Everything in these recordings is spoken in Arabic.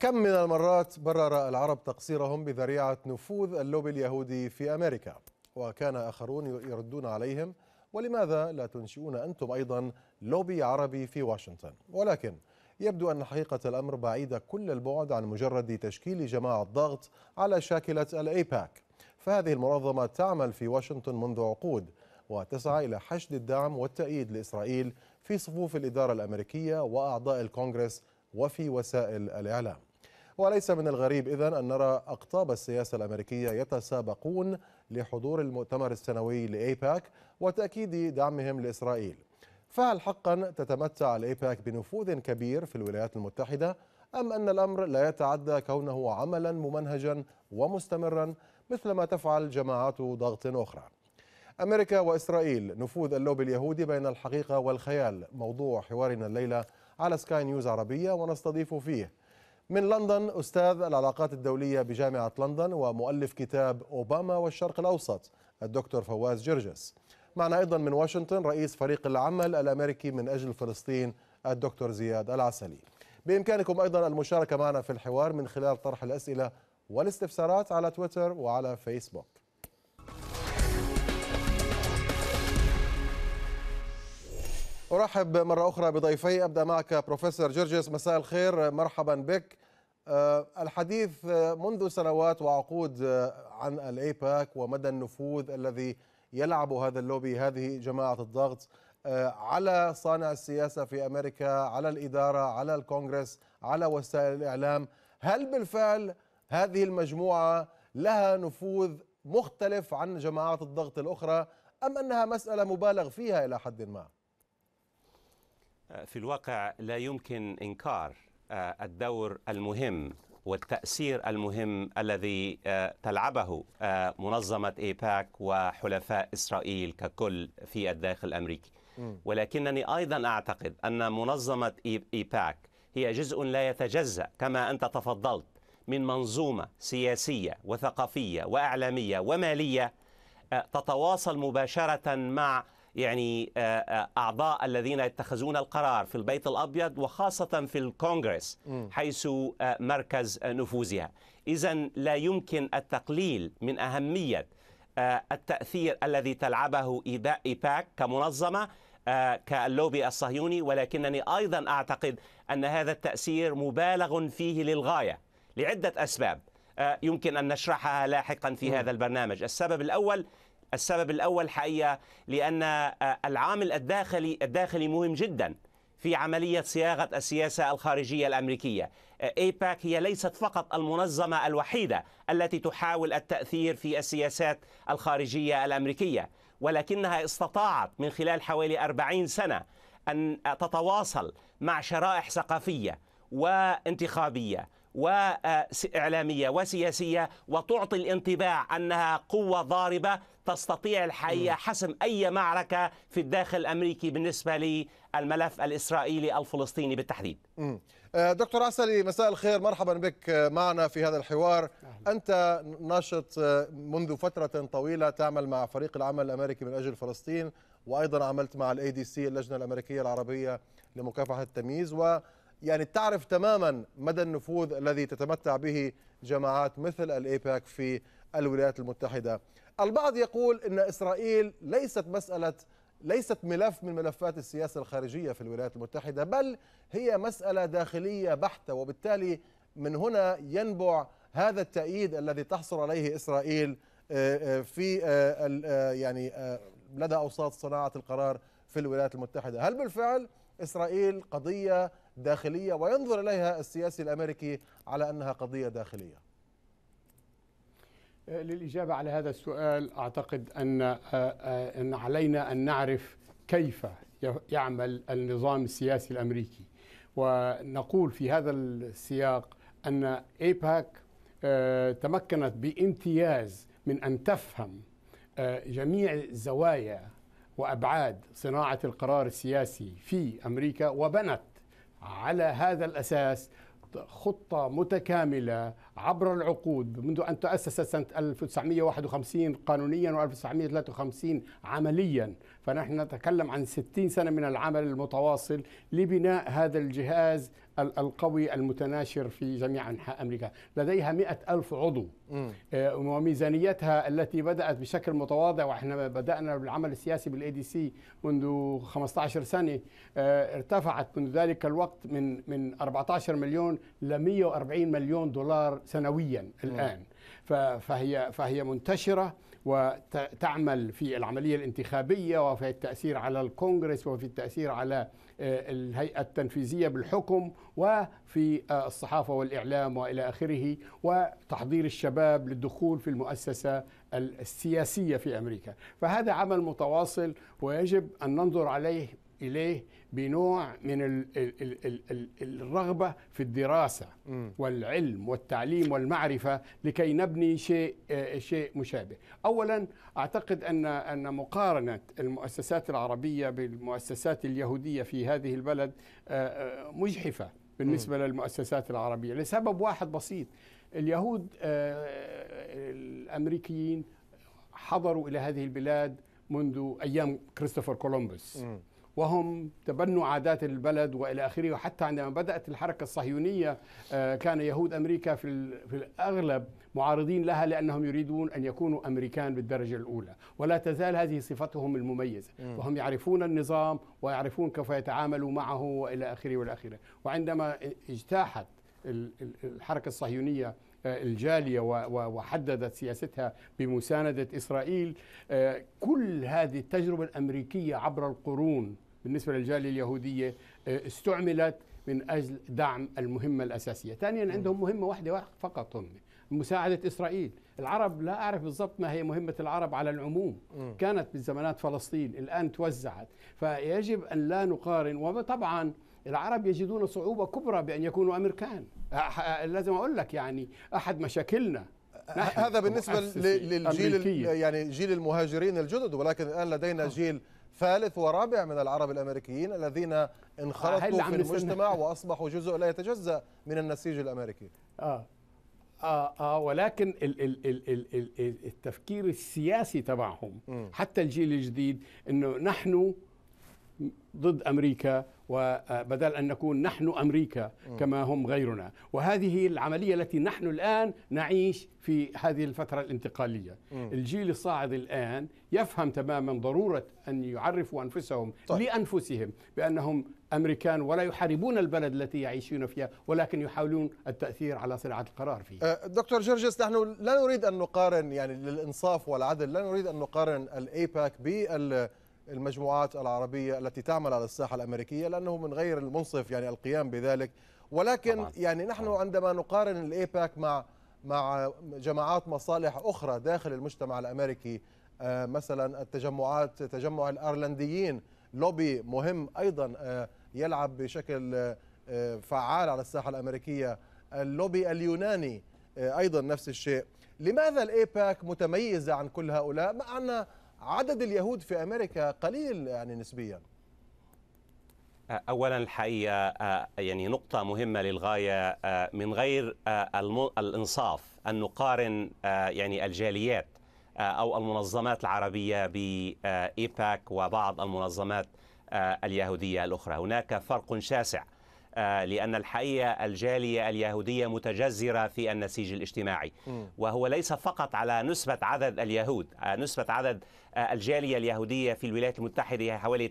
كم من المرات برر العرب تقصيرهم بذريعة نفوذ اللوبي اليهودي في أمريكا وكان آخرون يردون عليهم ولماذا لا تنشئون أنتم أيضا لوبي عربي في واشنطن ولكن يبدو أن حقيقة الأمر بعيدة كل البعد عن مجرد تشكيل جماعة ضغط على شاكلة الأيباك فهذه المنظمة تعمل في واشنطن منذ عقود وتسعى إلى حشد الدعم والتأييد لإسرائيل في صفوف الإدارة الأمريكية وأعضاء الكونغرس وفي وسائل الإعلام وليس من الغريب إذا أن نرى أقطاب السياسة الأمريكية يتسابقون لحضور المؤتمر السنوي لإيباك وتأكيد دعمهم لإسرائيل فهل حقا تتمتع الإيباك بنفوذ كبير في الولايات المتحدة أم أن الأمر لا يتعدى كونه عملا ممنهجا ومستمرا مثلما تفعل جماعات ضغط أخرى أمريكا وإسرائيل نفوذ اللوبي اليهودي بين الحقيقة والخيال موضوع حوارنا الليلة على سكاي نيوز عربية ونستضيف فيه من لندن أستاذ العلاقات الدولية بجامعة لندن ومؤلف كتاب أوباما والشرق الأوسط الدكتور فواز جرجس معنا أيضا من واشنطن رئيس فريق العمل الأمريكي من أجل فلسطين الدكتور زياد العسلي بإمكانكم أيضا المشاركة معنا في الحوار من خلال طرح الأسئلة والاستفسارات على تويتر وعلى فيسبوك أرحب مرة أخرى بضيفي أبدأ معك بروفيسور جرجس مساء الخير مرحبا بك آه، الحديث آه، منذ سنوات وعقود آه، عن الايباك ومدى النفوذ الذي يلعب هذا اللوبي هذه جماعه الضغط على صانع السياسه في امريكا على الاداره على الكونغرس على وسائل الاعلام هل بالفعل هذه المجموعه لها نفوذ مختلف عن جماعات الضغط الاخرى ام انها مساله مبالغ فيها الى حد ما في الواقع لا يمكن انكار آه، الدور المهم والتأثير المهم الذي آه، تلعبه آه، منظمة إيباك وحلفاء إسرائيل ككل في الداخل الأمريكي ولكنني أيضا أعتقد أن منظمة إيباك هي جزء لا يتجزأ كما أنت تفضلت من منظومة سياسية وثقافية وإعلامية ومالية تتواصل مباشرة مع يعني آه، آه، اعضاء الذين يتخذون القرار في البيت الابيض وخاصه في الكونغرس حيث آه، مركز نفوذها اذا لا يمكن التقليل من اهميه التاثير الذي تلعبه ايباك كمنظمه كاللوبي الصهيوني ولكنني ايضا اعتقد ان هذا التاثير مبالغ فيه للغايه لعده اسباب يمكن ان نشرحها لاحقا في هذا البرنامج السبب الاول السبب الأول حقيقة لأن آه، العامل الداخلي الداخلي مهم جدا في عملية صياغة السياسة الخارجية الأمريكية ايباك آه، هي ليست فقط المنظمة الوحيدة التي تحاول التأثير في السياسات الخارجية الأمريكية ولكنها استطاعت من خلال حوالي 40 سنة أن تتواصل مع شرائح ثقافية وانتخابية وإعلامية وسياسية وتعطي الانطباع أنها قوة ضاربة تستطيع الحقيقة حسم أي معركة في الداخل الأمريكي بالنسبة للملف الإسرائيلي الفلسطيني بالتحديد آه، دكتور عسلي مساء الخير مرحبا بك معنا في هذا الحوار أنت ناشط آه، منذ فترة طويلة تعمل مع فريق العمل الأمريكي من أجل فلسطين وأيضا عملت مع الاي دي سي اللجنة الأمريكية العربية لمكافحة التمييز و يعني تعرف تماما مدى النفوذ الذي تتمتع به جماعات مثل الايباك في الولايات المتحده. البعض يقول ان اسرائيل ليست مساله ليست ملف من ملفات السياسه الخارجيه في الولايات المتحده بل هي مساله داخليه بحته وبالتالي من هنا ينبع هذا التأييد الذي تحصل عليه إسرائيل آه، آه، في آه، يعني لدى أوساط صناعة القرار في الولايات المتحدة هل بالفعل إسرائيل قضية داخلية وينظر إليها السياسي الأمريكي على أنها قضية داخلية آه، للإجابة على هذا السؤال أعتقد أن, آه، آه، أن علينا أن نعرف كيف يعمل النظام السياسي الأمريكي ونقول في هذا السياق أن إيباك تمكنت بامتياز من أن تفهم جميع زوايا وأبعاد صناعة القرار السياسي في أمريكا وبنت على هذا الاساس خطه متكامله عبر العقود منذ أن تأسس سنة 1951 قانونيا و1953 عمليا فنحن نتكلم عن 60 سنة من العمل المتواصل لبناء هذا الجهاز القوي المتناشر في جميع أنحاء أمريكا لديها مئة ألف عضو آه، وميزانيتها التي بدأت بشكل متواضع وإحنا بدأنا بالعمل السياسي بالاي دي سي منذ 15 سنة آه، ارتفعت منذ ذلك الوقت من من 14 مليون ل 140 مليون دولار سنويا الآن فهي فهي منتشرة وتعمل في العملية الانتخابية وفي التأثير على الكونغرس وفي التأثير على آه، الهيئة التنفيذية بالحكم وفي آه، الصحافة والإعلام وإلى آخره وتحضير الشباب للدخول في المؤسسة السياسية في أمريكا فهذا عمل متواصل ويجب أن ننظر عليه إليه بنوع من الـ الـ الـ الـ الرغبه في الدراسه م. والعلم والتعليم والمعرفه لكي نبني شيء آه، شيء مشابه. اولا اعتقد ان ان مقارنه المؤسسات العربيه بالمؤسسات اليهوديه في هذه البلد آه، آه، مجحفه بالنسبه م. للمؤسسات العربيه لسبب واحد بسيط اليهود الامريكيين حضروا الى هذه البلاد منذ ايام كريستوفر كولومبوس. وهم تبنوا عادات البلد والى اخره وحتى عندما بدات الحركه الصهيونيه آه، كان يهود امريكا في في الاغلب معارضين لها لانهم يريدون ان يكونوا امريكان بالدرجه الاولى ولا تزال هذه صفتهم المميزه وهم يعرفون النظام ويعرفون كيف يتعاملوا معه والى اخره والى اخره وعندما اجتاحت الحركه الصهيونيه آه، الجالية وحددت سياستها بمساندة إسرائيل آه، كل هذه التجربة الأمريكية عبر القرون بالنسبة للجالية اليهودية آه، استعملت من أجل دعم المهمة الأساسية ثانيا عندهم مهمة واحدة فقط هم مساعدة إسرائيل العرب لا أعرف بالضبط ما هي مهمة العرب على العموم م. كانت بالزمانات فلسطين الآن توزعت فيجب أن لا نقارن وطبعا العرب يجدون صعوبة كبرى بأن يكونوا أمريكان أه، أه، لازم أقول لك يعني أحد مشاكلنا هذا بالنسبة للجيل يعني جيل المهاجرين الجدد ولكن الآن لدينا جيل ثالث ورابع من العرب الامريكيين الذين انخرطوا في المجتمع واصبحوا جزء لا يتجزا من النسيج الامريكي اه آه آه ولكن الـ الـ الـ الـ التفكير السياسي تبعهم حتى الجيل الجديد انه نحن ضد امريكا وبدل ان نكون نحن امريكا كما هم غيرنا وهذه العمليه التي نحن الان نعيش في هذه الفتره الانتقاليه الجيل الصاعد الان يفهم تماما ضروره ان يعرفوا انفسهم طيب. لانفسهم بانهم امريكان ولا يحاربون البلد التي يعيشون فيها ولكن يحاولون التاثير على صناعه القرار فيه أه، دكتور جرجس نحن لا نريد ان نقارن يعني للانصاف والعدل لا نريد ان نقارن الايباك بال المجموعات العربية التي تعمل على الساحة الأمريكية لأنه من غير المنصف يعني القيام بذلك ولكن طبعا. يعني نحن عندما نقارن الإيباك مع مع جماعات مصالح أخرى داخل المجتمع الأمريكي آه، مثلا التجمعات تجمع الأيرلنديين لوبي مهم أيضا آه، يلعب بشكل آه، فعال على الساحة الأمريكية اللوبي اليوناني أيضا نفس الشيء لماذا الإيباك متميزة عن كل هؤلاء مع أن عدد اليهود في امريكا قليل يعني نسبيا اولا الحقيقه يعني نقطه مهمه للغايه من غير الانصاف ان نقارن يعني الجاليات او المنظمات العربيه بايباك وبعض المنظمات اليهوديه الاخرى هناك فرق شاسع آه، لأن الحقيقة الجالية اليهودية متجذرة في النسيج الاجتماعي وهو ليس فقط على نسبة عدد اليهود آه، نسبة عدد آه، الجالية اليهودية في الولايات المتحدة هي حوالي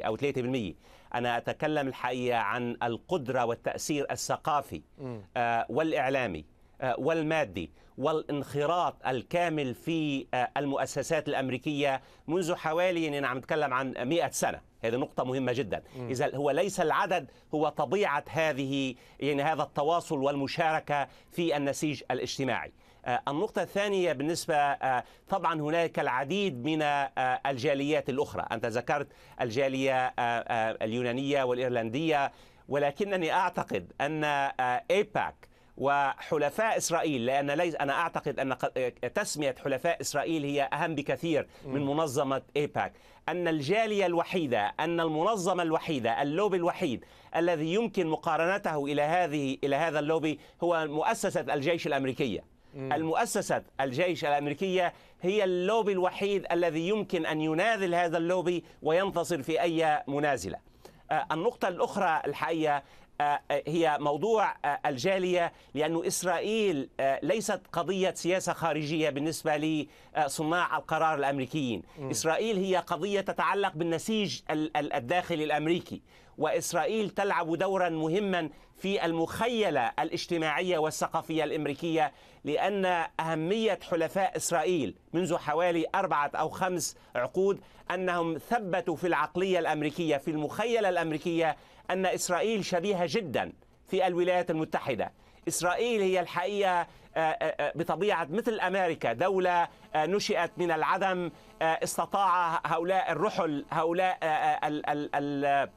2.3% أو 3% أنا أتكلم الحقيقة عن القدرة والتأثير الثقافي والإعلامي والمادي والانخراط الكامل في المؤسسات الأمريكية منذ حوالي يعني عم نتكلم عن 100 سنة هذه نقطة مهمة جدا إذا هو ليس العدد هو طبيعة هذه يعني هذا التواصل والمشاركة في النسيج الاجتماعي آه، النقطة الثانية بالنسبة آه، طبعا هناك العديد من آه، الجاليات الأخرى أنت ذكرت الجالية اليونانية والإيرلندية ولكنني أعتقد أن إيباك وحلفاء اسرائيل لان ليس انا اعتقد ان آه، تسميه حلفاء اسرائيل هي اهم بكثير من منظمه ايباك ان الجاليه الوحيده ان المنظمه الوحيده اللوبي الوحيد الذي يمكن مقارنته الى هذه الى هذا اللوبي هو مؤسسه الجيش الامريكيه المؤسسة الجيش الأمريكية هي اللوبي الوحيد الذي يمكن أن يناذل هذا اللوبي وينتصر في أي منازلة آه، النقطة الأخرى الحقيقة هي موضوع آه، الجاليه لأن اسرائيل آه، ليست قضيه سياسه خارجيه بالنسبه لصناع آه، القرار الامريكيين، اسرائيل هي قضيه تتعلق بالنسيج الداخلي الامريكي، واسرائيل تلعب دورا مهما في المخيله الاجتماعيه والثقافيه الامريكيه لان اهميه حلفاء اسرائيل منذ حوالي اربعه او خمس عقود انهم ثبتوا في العقليه الامريكيه في المخيله الامريكيه أن إسرائيل شبيهة جدا في الولايات المتحدة إسرائيل هي الحقيقة آه، آه، آه، بطبيعة مثل أمريكا دولة نشئت من العدم استطاع هؤلاء الرحل هؤلاء ال ال ال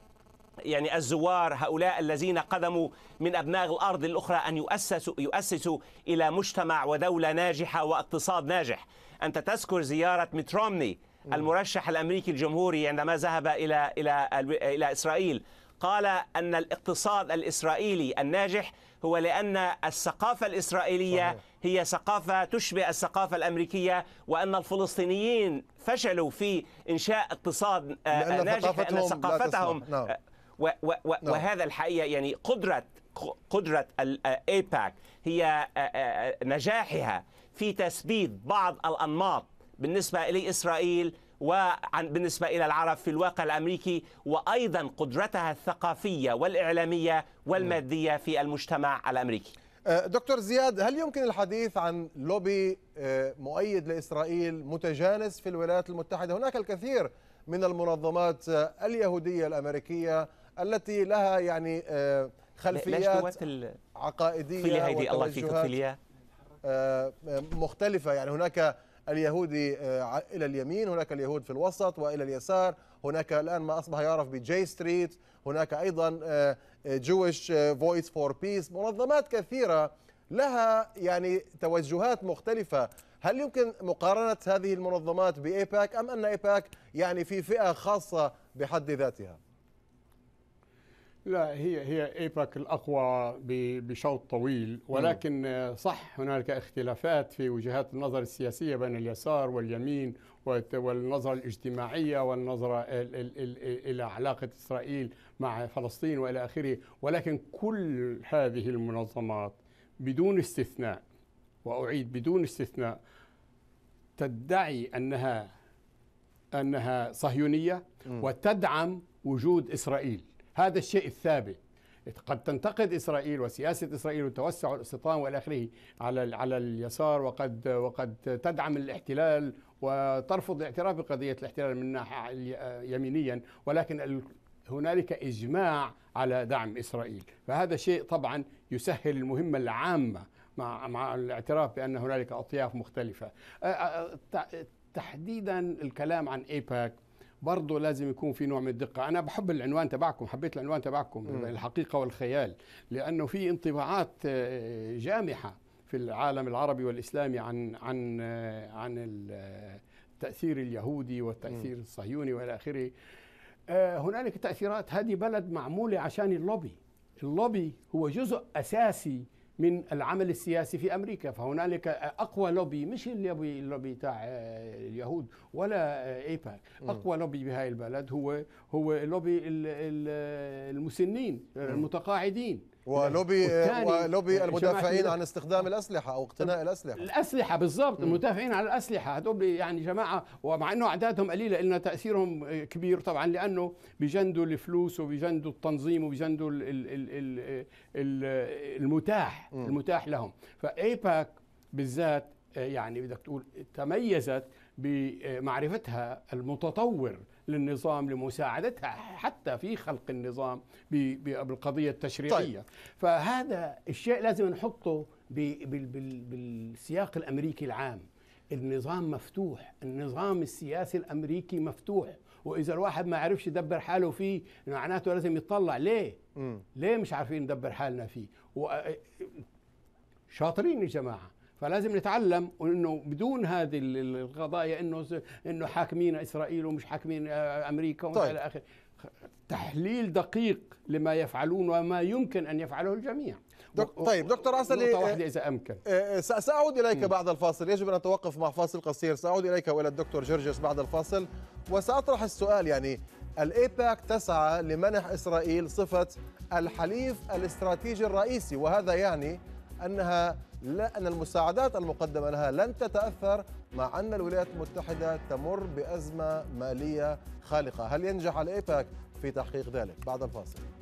يعني الزوار هؤلاء الذين قدموا من أبناء الأرض الأخرى أن يؤسسوا, يؤسسوا إلى مجتمع ودولة ناجحة واقتصاد ناجح أنت تذكر زيارة مترومني المرشح الامريكي الجمهوري عندما ذهب الى الى الى اسرائيل قال أن الاقتصاد الإسرائيلي الناجح هو لأن الثقافة الإسرائيلية هي ثقافة تشبه الثقافة الأمريكية وأن الفلسطينيين فشلوا في إنشاء اقتصاد آه، لأن ناجح ثقافتهم لأن ثقافتهم نعم. آه، و و و نعم. وهذا الحقيقة يعني قدرة قدرة الأيباك آه، هي نجاحها في تثبيت بعض الأنماط بالنسبة لإسرائيل وعن بالنسبة إلى العرب في الواقع الأمريكي وأيضا قدرتها الثقافية والإعلامية والمادية في المجتمع الأمريكي أه، دكتور زياد هل يمكن الحديث عن لوبي أه، مؤيد لإسرائيل متجانس في الولايات المتحدة هناك الكثير من المنظمات أه، اليهودية الأمريكية التي لها يعني خلفيات عقائدية وتوجهات مختلفة يعني هناك اليهودي آه، إلى اليمين هناك اليهود في الوسط وإلى اليسار هناك الآن ما أصبح يعرف بجي ستريت هناك أيضا جويش فويس فور بيس منظمات كثيرة لها يعني توجهات مختلفة هل يمكن مقارنة هذه المنظمات بإيباك أم أن إيباك يعني في فئة خاصة بحد ذاتها؟ لا هي هي ايباك الاقوى بشوط طويل ولكن صح هنالك اختلافات في وجهات النظر السياسيه بين اليسار واليمين والنظره الاجتماعيه والنظره الى علاقه اسرائيل مع فلسطين والى اخره ولكن كل هذه المنظمات بدون استثناء واعيد بدون استثناء تدعي انها انها صهيونيه وتدعم وجود اسرائيل هذا الشيء الثابت قد تنتقد اسرائيل وسياسه اسرائيل والتوسع والاستيطان والى اخره على على اليسار وقد وقد تدعم الاحتلال وترفض الاعتراف بقضيه الاحتلال من ناحيه يمينيا ولكن هنالك اجماع على دعم اسرائيل فهذا شيء طبعا يسهل المهمه العامه مع مع الاعتراف بان هنالك اطياف مختلفه تحديدا الكلام عن ايباك برضه لازم يكون في نوع من الدقه انا بحب العنوان تبعكم حبيت العنوان تبعكم م. الحقيقه والخيال لانه في انطباعات آه، جامحه في العالم العربي والاسلامي عن عن آه، عن التاثير آه، اليهودي والتاثير م. الصهيوني والى اخره هنالك تاثيرات هذه بلد معموله عشان اللوبي اللوبي هو جزء اساسي من العمل السياسي في امريكا فهنالك اقوى لوبي مش اللوبي اللوبي تاع آه، اليهود ولا ايباك آه، اقوى لوبي بهاي البلد هو هو لوبي المسنين المتقاعدين ولوبي ولوبي يعني المدافعين عن استخدام آه. الاسلحه او اقتناء الاسلحه الاسلحه بالضبط المدافعين عن الاسلحه هدول يعني جماعه ومع انه اعدادهم قليله الا تاثيرهم كبير طبعا لانه بجندوا الفلوس وبجندوا التنظيم وبجندوا المتاح المتاح لهم فايباك بالذات آه، يعني بدك تقول تميزت بمعرفتها المتطور للنظام لمساعدتها حتى في خلق النظام بالقضية التشريعية طيب. فهذا الشيء لازم نحطه بالسياق الأمريكي العام النظام مفتوح النظام السياسي الأمريكي مفتوح وإذا الواحد ما عرفش يدبر حاله فيه معناته لازم يطلع ليه م. ليه مش عارفين ندبر حالنا فيه و... آه، شاطرين يا جماعة فلازم نتعلم انه بدون هذه القضايا انه انه حاكمين اسرائيل ومش حاكمين آه، امريكا ومش طيب. الى اخره تحليل دقيق لما يفعلون وما يمكن ان يفعله الجميع دك... طيب دكتور عسلي آه، واحدة إذا أمكن آه، سأعود إليك م. بعد الفاصل يجب أن أتوقف مع فاصل قصير سأعود إليك وإلى الدكتور جرجس بعد الفاصل وسأطرح السؤال يعني الإيباك تسعى لمنح إسرائيل صفة الحليف الاستراتيجي الرئيسي وهذا يعني أنها لأن أن المساعدات المقدمة لها لن تتأثر مع أن الولايات المتحدة تمر بأزمة مالية خالقة هل ينجح الإيباك e في تحقيق ذلك؟ بعد الفاصل